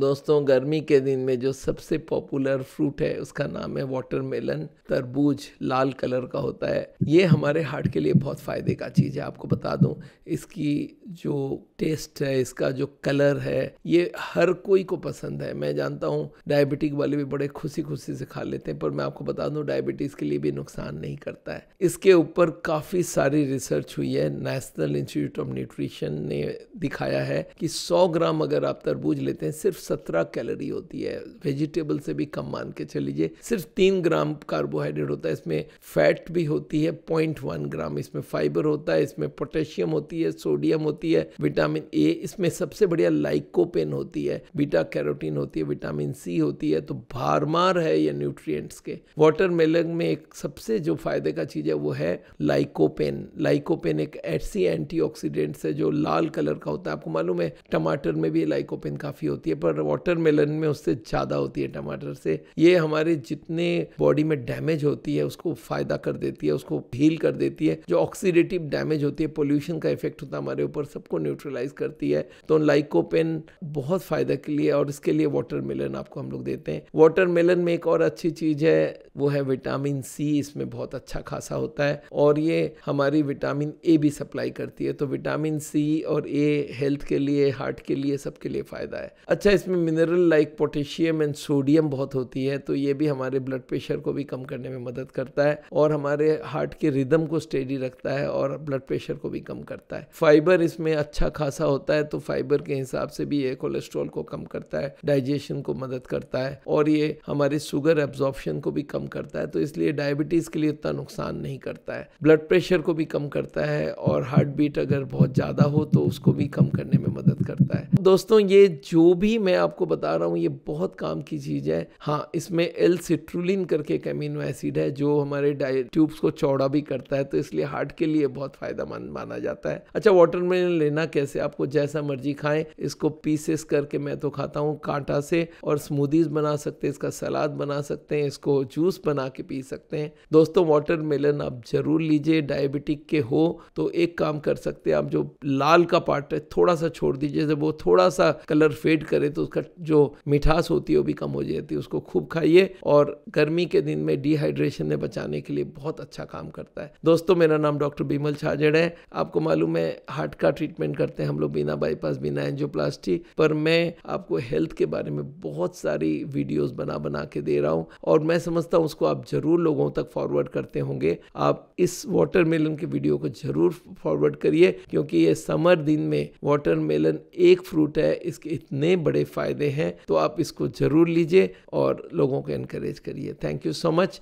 दोस्तों गर्मी के दिन में जो सबसे पॉपुलर फ्रूट है उसका नाम है वाटरमेलन तरबूज लाल कलर का होता है ये हमारे हार्ट के लिए बहुत फ़ायदे का चीज़ है आपको बता दूं इसकी जो टेस्ट है इसका जो कलर है ये हर कोई को पसंद है मैं जानता हूँ डायबिटिक वाले भी बड़े खुशी खुशी से खा लेते हैं पर मैं आपको बता दूँ डायबिटीज़ के लिए भी नुकसान नहीं करता है इसके ऊपर काफ़ी सारी रिसर्च हुई है नेशनल इंस्टीट्यूट ऑफ न्यूट्रिशन ने दिखाया है कि सौ ग्राम अगर आप तरबूज लेते हैं सिर्फ सत्रह कैलोरी होती है वेजिटेबल से भी कम मान के चल लीजिए सिर्फ तीन ग्राम कार्बोहाइड्रेट होता है इसमें फैट भी होती है पॉइंट वन ग्राम इसमें फाइबर होता है इसमें पोटेशियम होती है सोडियम होती है विटामिन ए इसमें सबसे बढ़िया लाइकोपेन होती है बीटा कैरोटीन होती है विटामिन सी होती है तो भारमार है ये न्यूट्रिएंट्स के वाटरमेलन में एक सबसे जो फायदे का चीज़ है वो है लाइकोपेन लाइकोपेन एक ऐसी एंटीऑक्सीडेंट्स है जो लाल कलर का होता है आपको मालूम है टमाटर में भी लाइकोपेन काफ़ी होती है पर और वाटरमेलन में उससे ज़्यादा होती है टमाटर से ये हमारे जितने बॉडी में डैमेज होती है उसको फ़ायदा कर देती है उसको हील कर देती है जो ऑक्सीडेटिव डैमेज होती है पोल्यूशन का इफेक्ट होता है हमारे ऊपर सबको न्यूट्रलाइज करती है तो लाइकोपेन बहुत फ़ायदा के लिए और इसके लिए वाटरमेलन आपको हम लोग देते हैं वाटरमेलन में एक और अच्छी चीज़ है वो है विटामिन सी इसमें बहुत अच्छा खासा होता है और ये हमारी विटामिन ए भी सप्लाई करती है तो विटामिन सी और ए हेल्थ के लिए हार्ट के लिए सबके लिए फ़ायदा है अच्छा इसमें mineral like potassium and sodium बहुत होती है तो ये भी हमारे ब्लड प्रेशर को भी कम करने में मदद करता है और हमारे हार्ट के रिदम को स्टेडी रखता है और ब्लड प्रेशर को भी कम करता है फाइबर इसमें अच्छा खासा होता है तो फाइबर के हिसाब से भी ये कोलेस्ट्रॉल को कम करता है डाइजेशन को मदद करता है और ये हमारे शुगर एब्जॉर्प्शन को भी कम करता है तो इसलिए डायबिटीज़ के लिए उतना नुकसान नहीं करता है ब्लड प्रेशर को भी कम करता है और हार्ट बीट अगर बहुत ज़्यादा हो तो उसको भी कम करने में मदद करता है दोस्तों ये जो भी मैं आपको बता रहा हूँ ये बहुत काम की चीज़ है हाँ इसमें एल सिट्रुलिन करके एक अमीनो एसिड है जो हमारे ट्यूब्स को चौड़ा भी करता है तो इसलिए हार्ट के लिए बहुत मंद माना जाता है अच्छा वाटरमेलन लेना कैसे आपको जैसा मर्जी खाएं इसको पीसेस करके मैं तो खाता हूँ कांटा से और स्मूदीज बना सकते हैं इसका सलाद बना सकते हैं इसको जूस बना के पी सकते हैं दोस्तों वाटर आप ज़रूर लीजिए डायबिटिक के हो तो एक काम कर सकते हैं आप जो लाल का पार्ट है थोड़ा सा छोड़ दीजिए जब वो थोड़ा सा कलर फेड करे तो उसका जो मिठास होती है वो भी कम हो जाती है उसको खूब खाइए और गर्मी के दिन में डिहाइड्रेशन में बचाने के लिए बहुत अच्छा काम करता है दोस्तों मेरा नाम डॉक्टर बिमल छाजड़ है आपको मालूम है हार्ट का ट्रीटमेंट करते हैं हम लोग बिना बाईपास बिना एंजियोप्लास्टी पर मैं आपको हेल्थ के बारे में बहुत सारी वीडियोस बना बना के दे रहा हूँ और मैं समझता हूँ उसको आप जरूर लोगों तक फॉरवर्ड करते होंगे आप इस वाटरमेलन के वीडियो को जरूर फॉरवर्ड करिए क्योंकि ये समर दिन में वाटरमेलन एक फ्रूट है इसके इतने बड़े फ़ायदे हैं तो आप इसको ज़रूर लीजिए और लोगों को इनकरेज करिए थैंक यू सो मच